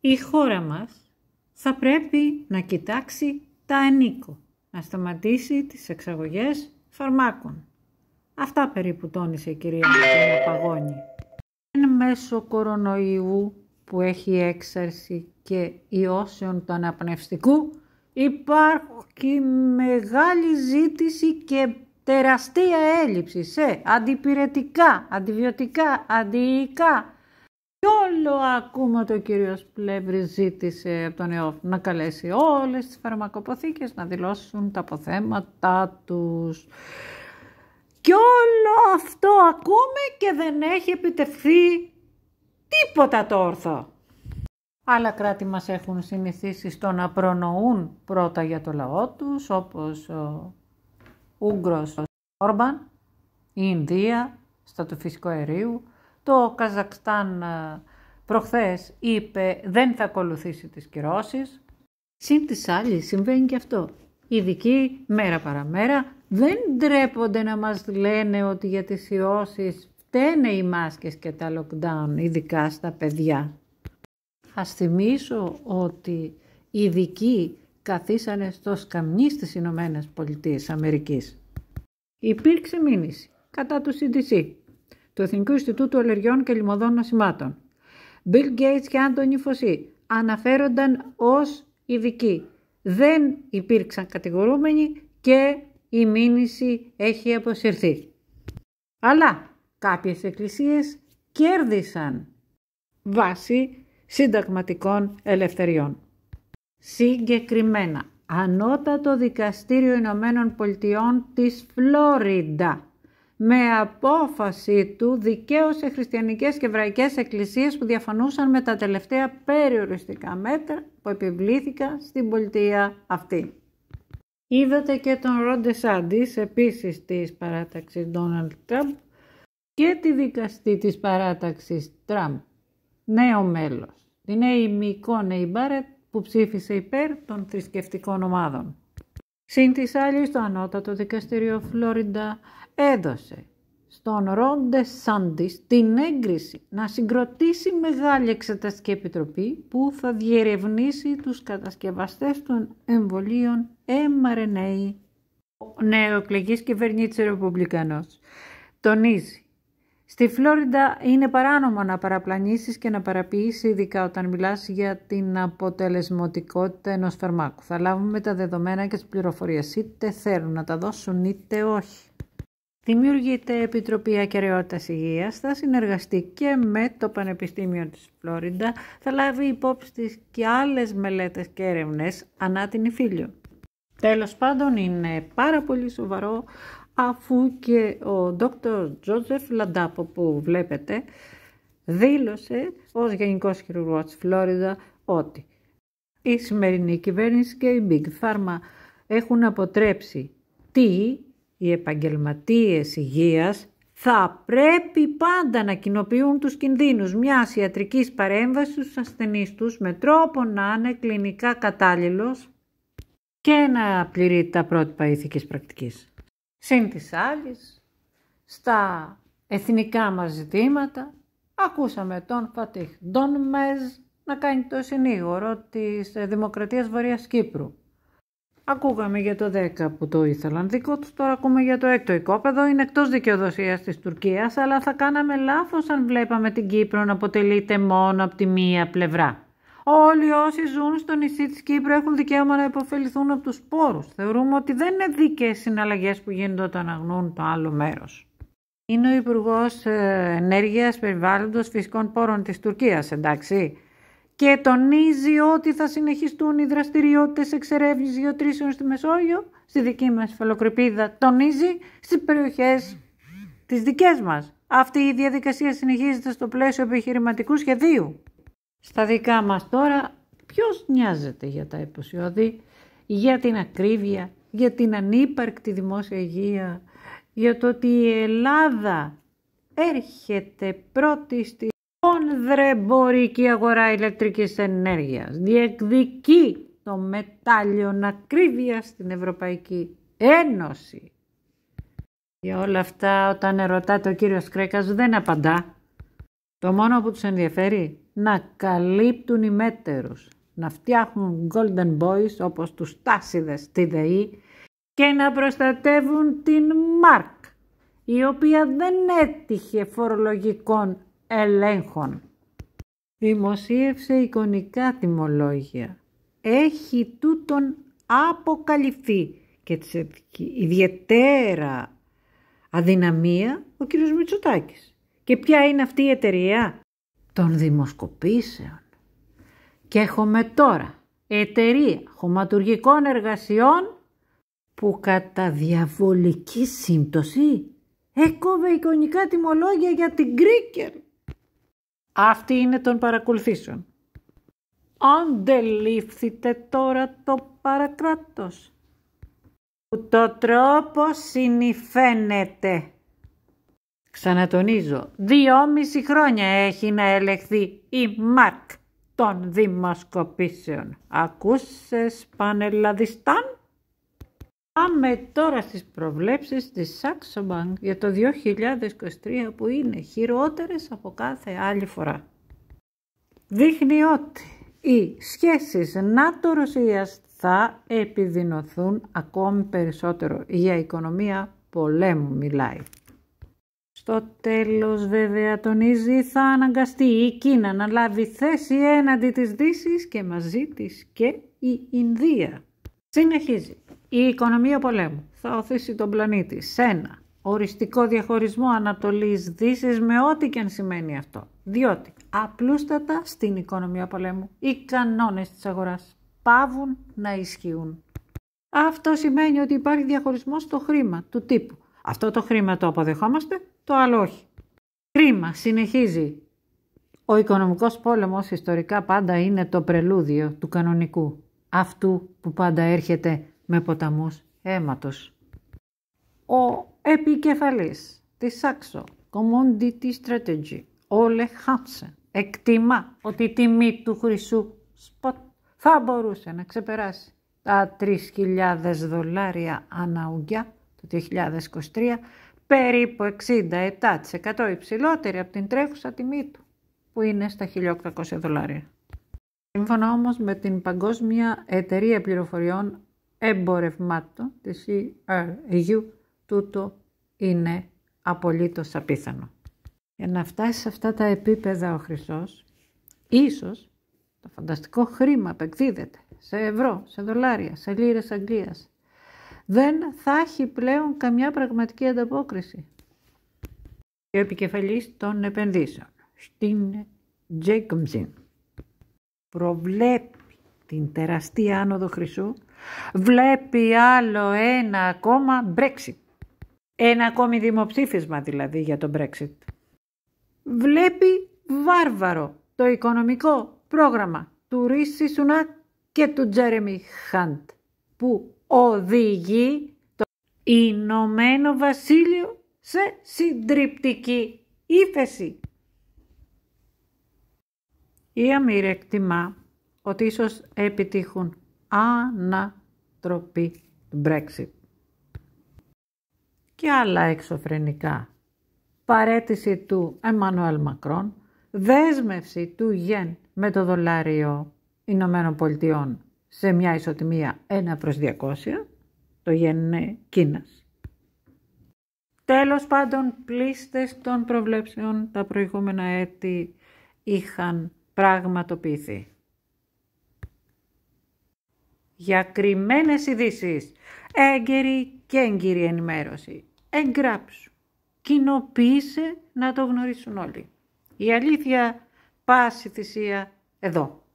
Η χώρα μας θα πρέπει να κοιτάξει τα ενίκο, να σταματήσει τις εξαγωγές φαρμάκων. Αυτά περίπου τόνισε η κυρία Μαρτίνα Παγώνη. Εν μέσω κορονοϊού που έχει έξαρση και ιώσεων του αναπνευστικού, υπάρχει μεγάλη ζήτηση και τεραστία έλλειψη σε αντιπυρετικά, αντιβιωτικά, αντιϊκά, και όλο ακούμε ότι ο κύριος Πλεύρης ζήτησε από τον ΕΟΦ να καλέσει όλες τις φαρμακοποθήκες να δηλώσουν τα αποθέματα τους. Και όλο αυτό ακούμε και δεν έχει επιτευχθεί τίποτα το όρθο. Άλλα κράτη μας έχουν συνηθίσει στο να προνοούν πρώτα για το λαό τους, όπως ο Ούγκρος ο Όρμπαν, η Ινδία, στα του φυσικού αερίου, το Καζακστάν ε, προχθές είπε δεν θα ακολουθήσει τις κυρώσεις. Συν της άλλη συμβαίνει και αυτό. Οι ειδικοί μέρα παραμέρα δεν ντρέπονται να μας λένε ότι για τις ιώσεις φταίνε οι μάσκες και τα lockdown, ειδικά στα παιδιά. Ας θυμίσω ότι οι ειδικοί καθίσανε στο σκαμνί στις Ηνωμένες Πολιτείες Αμερικής. Υπήρξε μήνυση κατά του CDC του Εθνικού Ινστιτούτου Αλλεργιών και Λιμωδών Νοσημάτων. Bill Gates και Άντωνι Φωσή αναφέρονταν ως ειδικοί. Δεν υπήρξαν κατηγορούμενοι και η μήνυση έχει αποσυρθεί. Αλλά κάποιες εκκλησίες κέρδισαν βάση συνταγματικών ελευθεριών. Συγκεκριμένα, Ανώτατο Δικαστήριο Ηνωμένων Πολιτειών της Φλόριντα με απόφαση του δικαίωσε χριστιανικές και εβραϊκές εκκλησίες που διαφανούσαν με τα τελευταία περιοριστικά μέτρα που επιβλήθηκαν στην πολιτεία αυτή. Είδατε και τον Ρόντε Σάντις, επίσης της παράταξης Ντόναλτ Τραμπ και τη δικαστή της παράταξης Τραμπ, νέο μέλος. Την η Κόνεϊ Μπάρετ που ψήφισε υπέρ των θρησκευτικών ομάδων. Συν της άλλης, το ανώτατο δικαστήριο Φλόριντα έδωσε στον Ρόντε Σάντις την έγκριση να συγκροτήσει μεγάλη εξεταστική επιτροπή που θα διερευνήσει τους κατασκευαστές των εμβολίων mRNA. Ο νεοεκλεγής κυβερνήτης Ρεπουμπλικανός τονίζει Στη Φλόριντα είναι παράνομο να παραπλανήσεις και να παραποιείς ειδικά όταν μιλάς για την αποτελεσματικότητα ενός φαρμάκου. Θα λάβουμε τα δεδομένα και τις πληροφορίες είτε θέλουν να τα δώσουν είτε όχι. Δημιουργείται Επιτροπή Ακεραιότητας υγείας, θα συνεργαστεί και με το Πανεπιστήμιο της Φλόριντα, θα λάβει υπόψη της και άλλες μελέτες και έρευνες ανά την Ιφίλιο. Τέλος πάντων είναι πάρα πολύ σοβαρό αφού και ο Dr. Τζόζεφ Λαντάπο που βλέπετε δήλωσε ως Γενικός Χειρουργός της Φλόριδα ότι η σημερινή κυβέρνηση και η Big Pharma έχουν αποτρέψει τι οι επαγγελματίες υγείας θα πρέπει πάντα να κοινοποιούν τους κινδύνους μιας ιατρικής παρέμβασης στους ασθενείς τους με τρόπο να είναι κλινικά κατάλληλος και να πληρεί τα πρότυπα ηθικής πρακτικής συν της άλλης, στα εθνικά μας ζητήματα. Ακούσαμε τον Φατίχ Ντόν Μεζ να κάνει το συνήγορο της Δημοκρατίας Βορείας Κύπρου. Ακούγαμε για το 10 που το ήθελαν δικό τους, τώρα ακούμε για το 6ο οικόπεδο. Είναι εκτός δικαιοδοσίας της Τουρκίας, αλλά θα κάναμε λάθος αν βλέπαμε την Κύπρο να αποτελείται μόνο από τη μία πλευρά. Όλοι όσοι ζουν στο νησί της Κύπρου έχουν δικαίωμα να υποφεληθούν από τους σπόρους. Θεωρούμε ότι δεν είναι δίκαιες συναλλαγές που γίνονται όταν αγνούν το άλλο μέρος. Είναι ο Υπουργός ε, Ενέργειας, Περιβάλλοντος Φυσικών Πόρων της Τουρκίας, εντάξει. Και τονίζει ότι θα συνεχιστούν οι δραστηριότητες εξερεύνησης γεωτρήσεων στη Μεσόγειο, στη δική μας φελοκρηπίδα, Τονίζει στις περιοχές τις δικές μας. Αυτή η διαδικασία συνεχίζεται στο πλαίσιο επιχειρηματικού σχεδίου. Στα δικά μας τώρα ποιος νοιάζεται για τα υποσιώδη, για την ακρίβεια, για την ανύπαρκτη δημόσια υγεία, για το ότι η Ελλάδα έρχεται πρώτη στη πόνδρεμπορική αγορά ηλεκτρικής ενέργειας, διεκδικεί το μετάλλιο ακρίβεια στην Ευρωπαϊκή Ένωση. Για όλα αυτά όταν ερωτάτε ο κύριος Κρέκας δεν απαντά. Το μόνο που τους ενδιαφέρει να καλύπτουν οι μέτερους, να φτιάχνουν golden boys όπως τους τάσιδες στη ΔΕΗ και να προστατεύουν την ΜΑΡΚ, η οποία δεν έτυχε φορολογικών ελέγχων. Δημοσίευσε εικονικά τιμολόγια. Έχει τούτον αποκαλυφθεί και της ιδιαίτερα αδυναμία ο κ. Μητσοτάκης. Και ποια είναι αυτή η εταιρεία των δημοσκοπήσεων. Και έχουμε τώρα εταιρεία χωματουργικών εργασιών που κατά διαβολική σύμπτωση έκοβε εικονικά τιμολόγια για την Κρίκερ. Αυτή είναι των παρακολουθήσεων. Αν τώρα το παρακράτος, που το τρόπο συνηφαίνεται. Ξανατονίζω, δυόμιση χρόνια έχει να ελεγχθεί η ΜΑΡΚ των δημοσκοπήσεων. Ακούσες Πανελλαδιστάν? Πάμε τώρα στις προβλέψεις της Saxo Bank για το 2023 που είναι χειρότερες από κάθε άλλη φορά. Δείχνει ότι οι σχέσεις ΝΑΤΟ-Ρωσίας θα επιδεινωθούν ακόμη περισσότερο. Για οικονομία πολέμου μιλάει. Στο τέλος βέβαια τονίζει θα αναγκαστεί η Κίνα να λάβει θέση έναντι της δύσης και μαζί της και η Ινδία. Συνεχίζει. Η οικονομία πολέμου θα οθήσει τον πλανήτη σε ένα οριστικό διαχωρισμό Ανατολής δύσης με ό,τι και αν σημαίνει αυτό. Διότι απλούστατα στην οικονομία πολέμου οι κανόνες της αγοράς πάβουν να ισχύουν. Αυτό σημαίνει ότι υπάρχει διαχωρισμός στο χρήμα του τύπου. Αυτό το χρήμα το αποδεχόμαστε το άλλο όχι. Κρίμα, συνεχίζει. Ο οικονομικός πόλεμος ιστορικά πάντα είναι το πρελούδιο του κανονικού, αυτού που πάντα έρχεται με ποταμούς αίματος. Ο επικεφαλής της Σάξο, Commodity Strategy, Όλε Χάμψεν, εκτιμά ότι η τιμή του χρυσού σποτ θα μπορούσε να ξεπεράσει τα 3.000 δολάρια αναουγιά το 2023 περίπου 67% υψηλότερη από την τρέχουσα τιμή του, που είναι στα 1.800 δολάρια. Σύμφωνα όμως με την Παγκόσμια Εταιρεία Πληροφοριών Εμπορευμάτων της CRU, τούτο είναι απολύτως απίθανο. Για να φτάσει σε αυτά τα επίπεδα ο χρυσός, ίσως το φανταστικό χρήμα που εκδίδεται σε ευρώ, σε δολάρια, σε λίρες Αγγλίας, δεν θα έχει πλέον καμιά πραγματική ανταπόκριση. Ο επικεφαλής των επενδύσεων στην Jacobson προβλέπει την τεραστή άνοδο χρυσού, βλέπει άλλο ένα ακόμα Brexit. Ένα ακόμη δημοψήφισμα δηλαδή για το Brexit. Βλέπει βάρβαρο το οικονομικό πρόγραμμα του Ρίση Σουνάκ και του Τζέρεμι Χάντ που οδηγεί το Ηνωμένο Βασίλειο σε συντριπτική ύφεση. Η Αμύρια εκτιμά ότι ίσως επιτύχουν ανατροπή του Brexit. Και άλλα εξωφρενικά. Παρέτηση του Εμμανουέλ Μακρόν, δέσμευση του γεν με το δολάριο Ηνωμένων Πολιτειών σε μια ισοτιμία 1 προς 200, το γέννε Κίνας. Τέλος πάντων, πλήστες των προβλέψεων τα προηγούμενα έτη είχαν πραγματοποιηθεί. Για κρυμμένες ειδήσει, έγκαιρη και έγκυρη ενημέρωση. Εγγράψου. Κοινοποίησε να το γνωρίσουν όλοι. Η αλήθεια πάση θυσία εδώ.